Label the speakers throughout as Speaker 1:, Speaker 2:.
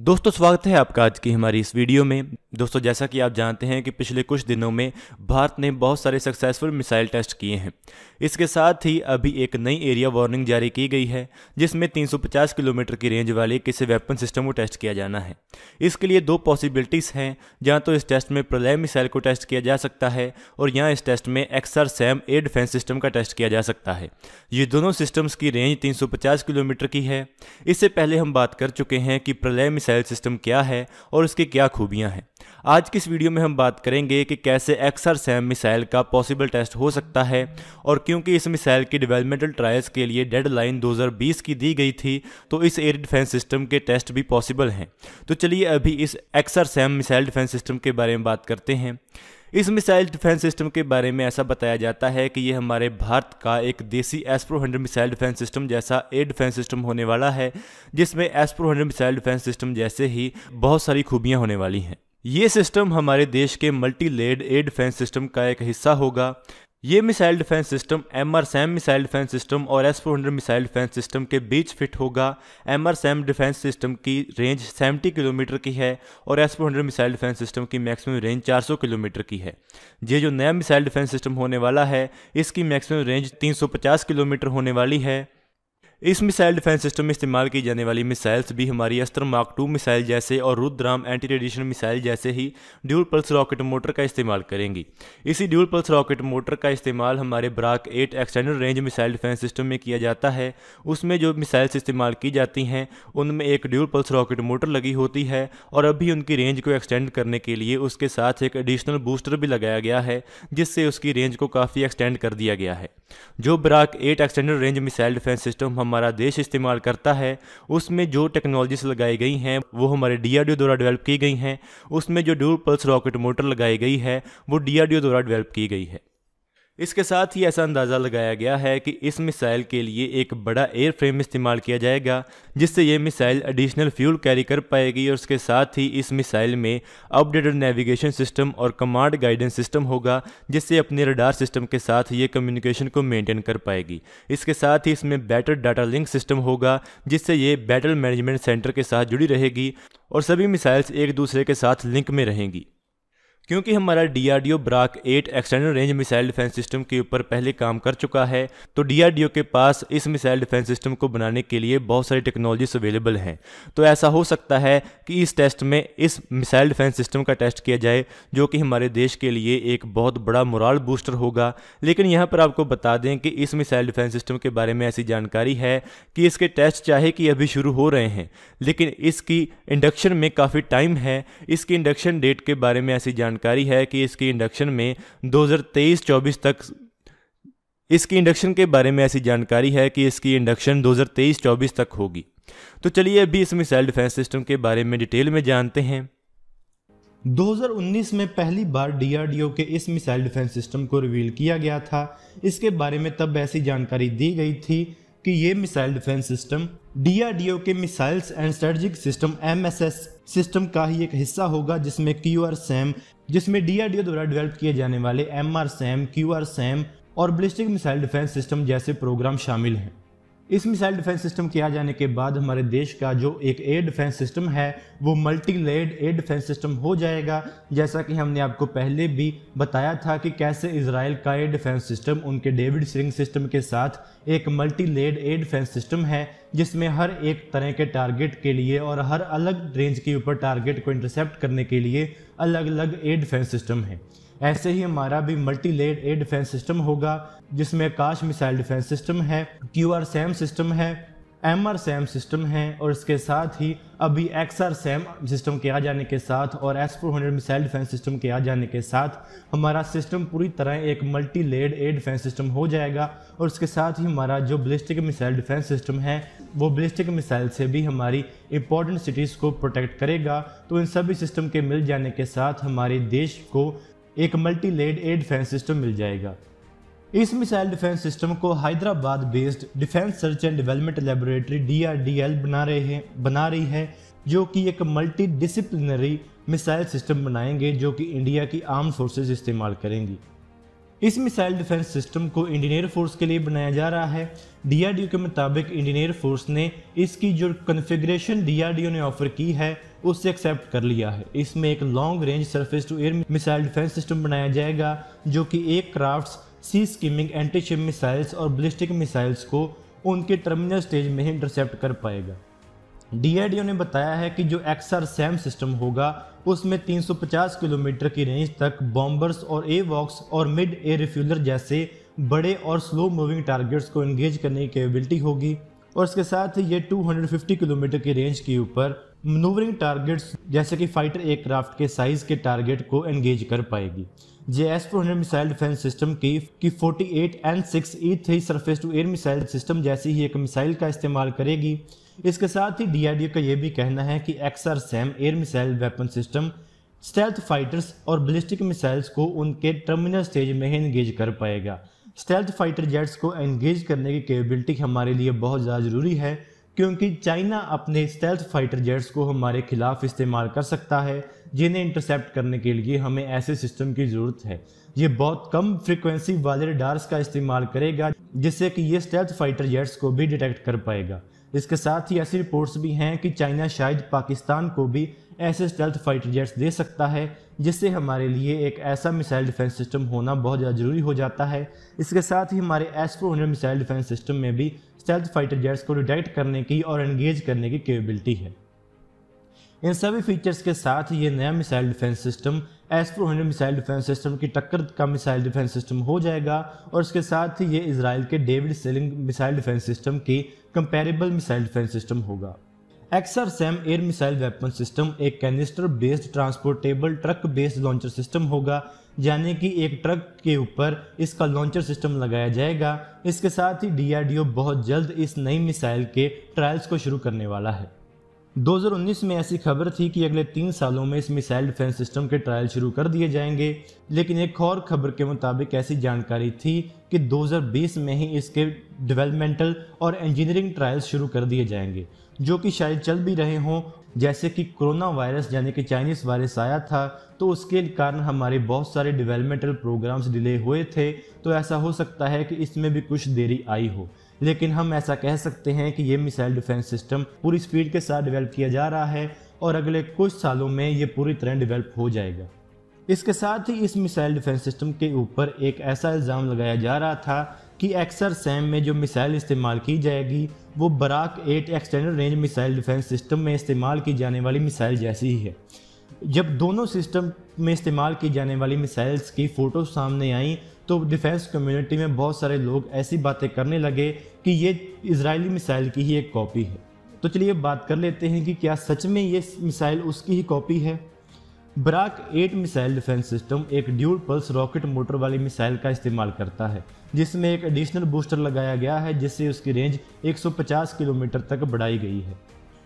Speaker 1: दोस्तों स्वागत है आपका आज की हमारी इस वीडियो में दोस्तों जैसा कि आप जानते हैं कि पिछले कुछ दिनों में भारत ने बहुत सारे सक्सेसफुल मिसाइल टेस्ट किए हैं इसके साथ ही अभी एक नई एरिया वार्निंग जारी की गई है जिसमें 350 किलोमीटर की रेंज वाले किसी वेपन सिस्टम को टेस्ट किया जाना है इसके लिए दो पॉसिबिलिटीज़ हैं जहाँ तो इस टेस्ट में प्रलय मिसाइल को टेस्ट किया जा सकता है और यहाँ इस टेस्ट में XR SAM air defence system का टेस्ट किया जा सकता है ये दोनों सिस्टम्स की रेंज तीन किलोमीटर की है इससे पहले हम बात कर चुके हैं कि प्रलय मिसाइल सिस्टम क्या है और इसकी क्या खूबियाँ हैं आज की इस वीडियो में हम बात करेंगे कि कैसे एक्सर सैम मिसाइल का पॉसिबल टेस्ट हो सकता है और क्योंकि इस मिसाइल की डेवलपमेंटल ट्रायल्स के लिए डेडलाइन 2020 की दी गई थी तो इस एयर डिफेंस सिस्टम के टेस्ट भी पॉसिबल हैं तो चलिए अभी इस XR SAM missile defence system के बारे में बात करते हैं इस मिसाइल डिफेंस सिस्टम के बारे में ऐसा बताया जाता है कि ये हमारे भारत का एक देसी एस्प्रो हंड्रेड मिसाइल डिफेंस सिस्टम जैसा एयर डिफेंस सिस्टम होने वाला है जिसमें एस्प्रो हंड्रेड मिसाइल डिफेंस सिस्टम जैसे ही बहुत सारी खूबियाँ होने वाली हैं ये सिस्टम हमारे देश के multi layered air defence system का एक हिस्सा होगा ये missile defence system M R SAM missile defence system और S four hundred missile defence system के बीच फिट होगा M R SAM defence system की रेंज 70 किलोमीटर की है और S four hundred missile defence system की मैक्सिमम रेंज 400 किलोमीटर की है ये जो नया मिसाइल डिफेंस सिस्टम होने वाला है इसकी मैक्सिमम रेंज 350 किलोमीटर होने वाली है इस मिसाइल डिफेंस सिस्टम में इस्तेमाल की जाने वाली मिसाइल्स भी हमारी अस्त्र मार्क टू मिसाइल जैसे और रुद्राम एंटी रेडिएशन मिसाइल जैसे ही ड्यूल पल्स रॉकेट मोटर का इस्तेमाल करेंगी इसी ड्यूल पल्स रॉकेट मोटर का इस्तेमाल हमारे Barak eight extended range missile defence system में किया जाता है उसमें जो मिसाइल्स इस्तेमाल की जाती हैं उनमें एक ड्यूल पल्स रॉकेट मोटर लगी होती है और अभी उनकी रेंज को एक्सटेंड करने के लिए उसके साथ एक एडिशनल बूस्टर भी लगाया गया है जिससे उसकी रेंज को काफ़ी एक्सटेंड कर दिया गया है जो Barak eight extended range missile defence system हम हमारा देश इस्तेमाल करता है उसमें जो टेक्नोलॉजीज लगाई गई हैं वो हमारे डीआरडीओ द्वारा डेवलप की गई हैं उसमें जो ड्यूल पल्स रॉकेट मोटर लगाई गई है वो डीआरडीओ द्वारा डेवलप की गई है इसके साथ ही ऐसा अंदाज़ा लगाया गया है कि इस मिसाइल के लिए एक बड़ा एयर फ्रेम इस्तेमाल किया जाएगा जिससे ये मिसाइल एडिशनल फ्यूल कैरी कर पाएगी और उसके साथ ही इस मिसाइल में अपडेटेड नेविगेशन सिस्टम और कमांड गाइडेंस सिस्टम होगा जिससे अपने रडार सिस्टम के साथ ये कम्युनिकेशन को मेनटेन कर पाएगी इसके साथ ही इसमें बैटर डाटा लिंक सिस्टम होगा जिससे ये बैटल मैनेजमेंट सेंटर के साथ जुड़ी रहेगी और सभी मिसाइल्स एक दूसरे के साथ लिंक में रहेंगी क्योंकि हमारा DRDO Barak eight external range missile defence system के ऊपर पहले काम कर चुका है तो डीआरडीओ के पास इस मिसाइल डिफेंस सिस्टम को बनाने के लिए बहुत सारी टेक्नोलॉजीज अवेलेबल हैं तो ऐसा हो सकता है कि इस टेस्ट में इस मिसाइल डिफेंस सिस्टम का टेस्ट किया जाए जो कि हमारे देश के लिए एक बहुत बड़ा मुराल बूस्टर होगा लेकिन यहाँ पर आपको बता दें कि इस मिसाइल डिफेंस सिस्टम के बारे में ऐसी जानकारी है कि इसके टेस्ट चाहे कि अभी शुरू हो रहे हैं लेकिन इसकी इंडक्शन में काफ़ी टाइम है इसकी इंडक्शन डेट के बारे में ऐसी जान जानकारी है कि इसकी इंडक्शन में 2023-24 तक इसकी इंडक्शन के बारे में ऐसी जानकारी है कि इसकी इंडक्शन 2023-24 तक होगी तो चलिए अभी इस मिसाइल डिफेंस सिस्टम के बारे में डिटेल में जानते हैं 2019 में पहली बार डीआरडीओ के इस मिसाइल डिफेंस सिस्टम को रिवील किया गया था इसके बारे में तब ऐसी जानकारी दी गई थी कि ये मिसाइल डिफेंस सिस्टम डीआरडीओ के missiles and strategic system MSS system का ही एक हिस्सा होगा जिसमें क्यू आर सैम जिसमें डीआरडीओ द्वारा डेवलप किए जाने वाले M R SAM Q R SAM और ब्लिस्टिक मिसाइल डिफेंस सिस्टम जैसे प्रोग्राम शामिल हैं इस मिसाइल डिफेंस सिस्टम के आ जाने के बाद हमारे देश का जो एक एयर डिफेंस सिस्टम है वो multi layered air defence system हो जाएगा जैसा कि हमने आपको पहले भी बताया था कि कैसे इसराइल का एयर डिफेंस सिस्टम उनके डेविड सिंह सिस्टम के साथ एक multi layered air defence system है जिसमें हर एक तरह के टारगेट के लिए और हर अलग रेंज के ऊपर टारगेट को इंटरसेप्ट करने के लिए अलग अलग एयर डिफेंस सिस्टम है ऐसे ही हमारा भी multi layered air defence system होगा जिसमें काश मिसाइल डिफेंस सिस्टम है क्यू आर सैम सिस्टम है एम आर सैम सिस्टम है और इसके साथ ही अभी एक्स आर सैम सिस्टम के आ जाने के साथ और S four hundred missile defence system के आ जाने के साथ हमारा सिस्टम पूरी तरह एक multi layered air defence system हो जाएगा और उसके साथ ही हमारा जो बलिस्टिक मिसाइल डिफेंस सिस्टम है वो बलिस्टिक मिसाइल से भी हमारी इंपॉर्टेंट सिटीज़ को प्रोटेक्ट करेगा तो इन सभी सिस्टम के मिल जाने के साथ हमारे देश को एक multi layered air defence system मिल जाएगा इस मिसाइल डिफेंस सिस्टम को Hyderabad based defence research and development laboratory DRDL बना रहे हैं बना रही है जो कि एक मल्टी डिसिप्लिनरी मिसाइल सिस्टम बनाएंगे जो कि इंडिया की आर्म फोर्सेज इस्तेमाल करेंगी इस मिसाइल डिफेंस सिस्टम को इंडियन एयरफोर्स के लिए बनाया जा रहा है डीआरडीओ के मुताबिक इंडियन एयरफोर्स ने इसकी जो कन्फिग्रेशन डीआरडीओ ने ऑफर की है उससे एक्सेप्ट कर लिया है इसमें एक long range surface to air missile defence system बनाया जाएगा जो कि aircraft sea skimming antiship missiles और ब्लिस्टिक मिसाइल्स को उनके टर्मिनल स्टेज में ही इंटरसेप्ट कर पाएगा डीआरडीओ ने बताया है कि जो एक्सआर सैम सिस्टम होगा उसमें 350 किलोमीटर की रेंज तक बॉम्बर्स और ए वॉक्स और मिड एयर रिफ्यूलर जैसे बड़े और स्लो मूविंग टारगेट्स को एंगेज करने की कैपेबिलिटी होगी और इसके साथ ही ये 250 किलोमीटर की रेंज के ऊपर मनूवरिंग टारगेट्स जैसे कि फाइटर एयरक्राफ्ट के साइज के टारगेट को एंगेज कर पाएगी J S four hundred missile defence system की की 48 N six E three surface to air missile system जैसी ही एक मिसाइल का इस्तेमाल करेगी इसके साथ ही डीआरडीओ का यह भी कहना है कि XR SAM air missile weapon system stealth fighters और बलिस्टिक मिसाइल्स को उनके टर्मिनल स्टेज में ही इंगेज कर पाएगा स्टेल्थ फाइटर जेट्स को एंगेज करने की कैपेबिलिटी हमारे लिए बहुत ज़्यादा ज़रूरी है क्योंकि चाइना अपने स्टेल्थ फाइटर जेट्स को हमारे खिलाफ इस्तेमाल कर सकता है जिन्हें इंटरसेप्ट करने के लिए हमें ऐसे सिस्टम की ज़रूरत है ये बहुत कम फ्रिक्वेंसी वाले रडार्स का इस्तेमाल करेगा जिससे कि ये स्टेल्थ फाइटर जेट्स को भी डिटेक्ट कर पाएगा इसके साथ ही ऐसी रिपोर्ट्स भी हैं कि चाइना शायद पाकिस्तान को भी ऐसे स्टेल्थ फाइटर जेट्स दे सकता है जिससे हमारे लिए एक ऐसा मिसाइल डिफेंस सिस्टम होना बहुत ज़्यादा ज़रूरी हो जाता है इसके साथ ही हमारे S four hundred missile defence system में भी स्टेल्थ फाइटर जेट्स को डिटेक्ट करने की और एंगेज करने की कैपेबिलिटी है इन सभी फीचर्स के साथ ये नया missile defence system S four hundred missile defence system की टक्कर का मिसाइल डिफेंस सिस्टम हो जाएगा और इसके साथ ही ये इसराइल के David Sling missile defence system की कंपेरेबल मिसाइल डिफेंस सिस्टम होगा XR SAM air missile weapon system एक canister based transportable truck based launcher system होगा यानी कि एक ट्रक के ऊपर इसका लॉन्चर सिस्टम लगाया जाएगा इसके साथ ही डीआरडीओ बहुत जल्द इस नई मिसाइल के ट्रायल्स को शुरू करने वाला है 2019 में ऐसी खबर थी कि अगले तीन सालों में इस मिसाइल डिफेंस सिस्टम के ट्रायल शुरू कर दिए जाएंगे लेकिन एक और खबर के मुताबिक ऐसी जानकारी थी कि 2020 में ही इसके डेवलपमेंटल और इंजीनियरिंग ट्रायल्स शुरू कर दिए जाएंगे जो कि शायद चल भी रहे हों जैसे कि कोरोना वायरस यानी कि चाइनीस वायरस आया था तो उसके कारण हमारे बहुत सारे डेवलपमेंटल प्रोग्राम्स डिले हुए थे तो ऐसा हो सकता है कि इसमें भी कुछ देरी आई हो लेकिन हम ऐसा कह सकते हैं कि ये मिसाइल डिफेंस सिस्टम पूरी स्पीड के साथ डेवलप किया जा रहा है और अगले कुछ सालों में ये पूरी तरह डेवलप हो जाएगा इसके साथ ही इस मिसाइल डिफेंस सिस्टम के ऊपर एक ऐसा इल्ज़ाम लगाया जा रहा था कि एक्सर सैम में जो मिसाइल इस्तेमाल की जाएगी वो Barak eight extended range missile defence system में इस्तेमाल की जाने वाली मिसाइल जैसी ही है जब दोनों सिस्टम में इस्तेमाल की जाने वाली मिसाइल्स की फ़ोटो सामने आई तो डिफेंस कम्युनिटी में बहुत सारे लोग ऐसी बातें करने लगे कि ये इसराइली मिसाइल की ही एक कॉपी है तो चलिए बात कर लेते हैं कि क्या सच में ये मिसाइल उसकी ही कॉपी है Barak eight missile defence system एक ड्यूल पल्स रॉकेट मोटर वाली मिसाइल का इस्तेमाल करता है जिसमें एक एडिशनल बूस्टर लगाया गया है जिससे उसकी रेंज 150 किलोमीटर तक बढ़ाई गई है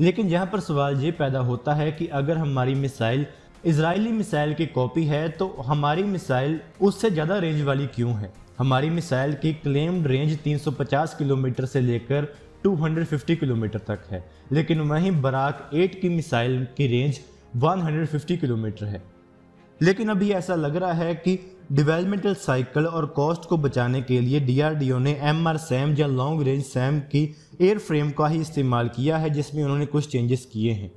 Speaker 1: लेकिन यहाँ पर सवाल ये पैदा होता है कि अगर हमारी मिसाइल इसराइली मिसाइल की कॉपी है तो हमारी मिसाइल उससे ज़्यादा रेंज वाली क्यों है हमारी मिसाइल की क्लेम्ड रेंज 350 किलोमीटर से लेकर 250 किलोमीटर तक है लेकिन वहीं बराक 8 की मिसाइल की रेंज 150 किलोमीटर है लेकिन अभी ऐसा लग रहा है कि डिवेलपमेंटल साइकिल और कॉस्ट को बचाने के लिए डीआरडीओ ने एम आर सैम या लॉन्ग रेंज सैम की एयर फ्रेम का ही इस्तेमाल किया है जिसमें उन्होंने कुछ चेंजेस किए हैं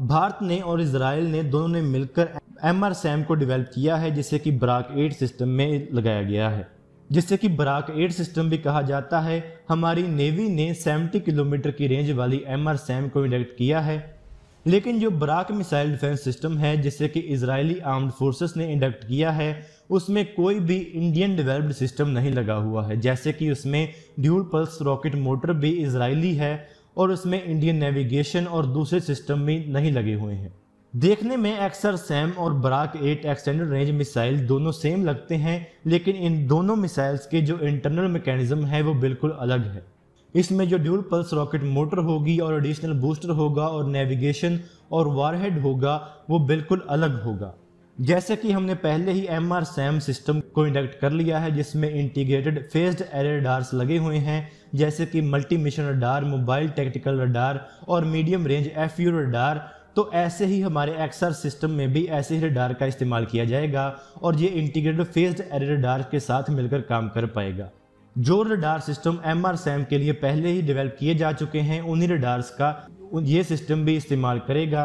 Speaker 1: भारत ने और इसराइल ने दोनों ने मिलकर एम आर सैम को डिवेल्प किया है जिसे कि ब्राक एड सिस्टम में लगाया गया है जिससे कि ब्राक एड सिस्टम भी कहा जाता है हमारी नेवी ने 70 किलोमीटर की रेंज वाली एम आर सैम को इंडक्ट किया है लेकिन जो ब्राक मिसाइल डिफेंस सिस्टम है जिसे कि इसराइली आर्म्ड फोर्सेस ने इंडक्ट किया है उसमें कोई भी इंडियन डेवलप्ड सिस्टम नहीं लगा हुआ है जैसे कि उसमें ड्यूल पल्स रॉकेट मोटर भी इसराइली है और इसमें इंडियन नेविगेशन और दूसरे सिस्टम भी नहीं लगे हुए हैं देखने में अक्सर सैम और Barak eight extended range missile दोनों सेम लगते हैं लेकिन इन दोनों मिसाइल्स के जो इंटरनल मैकेनिज्म है वो बिल्कुल अलग है इसमें जो ड्यूल पल्स रॉकेट मोटर होगी और एडिशनल बूस्टर होगा और नेविगेशन और वारहेड होगा वो बिल्कुल अलग होगा जैसे कि हमने पहले ही एम आर सैम सिस्टम को इंडक्ट कर लिया है जिसमें इंटीग्रेटेड फेस्ड एरे डार्स लगे हुए हैं जैसे कि multi mission radar mobile tactical radar और medium range F U radar तो ऐसे ही हमारे एक्सर सिस्टम में भी ऐसे ही रडार का इस्तेमाल किया जाएगा और ये इंटीग्रेटेड फेस्ड एरे रडार के साथ मिलकर काम कर पाएगा जो radar system M R SAM के लिए पहले ही डिवेल्प किए जा चुके हैं उन्हीं रडार्स का ये सिस्टम भी इस्तेमाल करेगा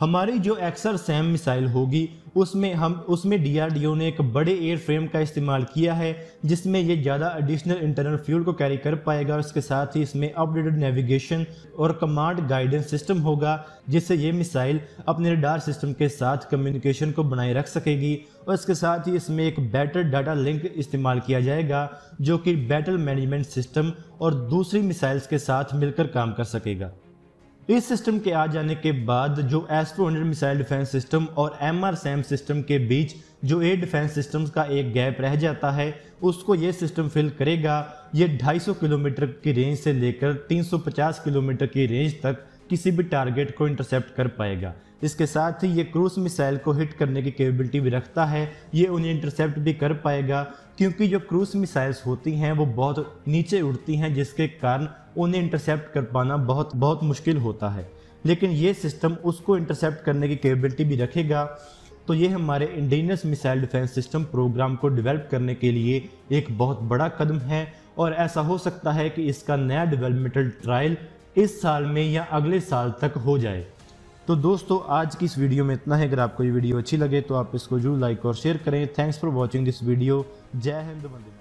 Speaker 1: हमारी जो एक्सर सैम मिसाइल होगी उसमें हम उसमें डीआरडीओ ने एक बड़े एयर फ्रेम का इस्तेमाल किया है जिसमें ये ज़्यादा एडिशनल इंटरनल फ्यूल को कैरी कर पाएगा और इसके साथ ही इसमें अपडेटेड नेविगेशन और कमांड गाइडेंस सिस्टम होगा जिससे ये मिसाइल अपने डार सिस्टम के साथ कम्युनिकेशन को बनाए रख सकेगी और इसके साथ ही इसमें एक बेटर डाटा लिंक इस्तेमाल किया जाएगा जो कि बैटल मैनेजमेंट सिस्टम और दूसरी मिसाइल्स के साथ मिलकर काम कर सकेगा इस सिस्टम के आ जाने के बाद जो S hundred missile defence system और एम आर सैम सिस्टम के बीच जो एयर डिफेंस सिस्टम्स का एक गैप रह जाता है उसको ये सिस्टम फिल करेगा ये 250 किलोमीटर की रेंज से लेकर 350 किलोमीटर की रेंज तक किसी भी टारगेट को इंटरसेप्ट कर पाएगा इसके साथ ही ये क्रूज मिसाइल को हिट करने की कैपेबिलिटी भी रखता है ये उन्हें इंटरसेप्ट भी कर पाएगा क्योंकि जो क्रूज मिसाइल्स होती हैं वो बहुत नीचे उड़ती हैं जिसके कारण उन्हें इंटरसेप्ट कर पाना बहुत बहुत मुश्किल होता है लेकिन ये सिस्टम उसको इंटरसेप्ट करने की कैपेबिलिटी भी रखेगा तो ये हमारे indigenous missile defence system programme को डेवलप करने के लिए एक बहुत बड़ा कदम है और ऐसा हो सकता है कि इसका नया डेवलपमेंटल ट्रायल इस साल में या अगले साल तक हो जाए तो दोस्तों आज की इस वीडियो में इतना है अगर आपको ये वीडियो अच्छी लगे तो आप इसको जरूर लाइक और शेयर करें thanks for watching this video जय हिंद मंदिर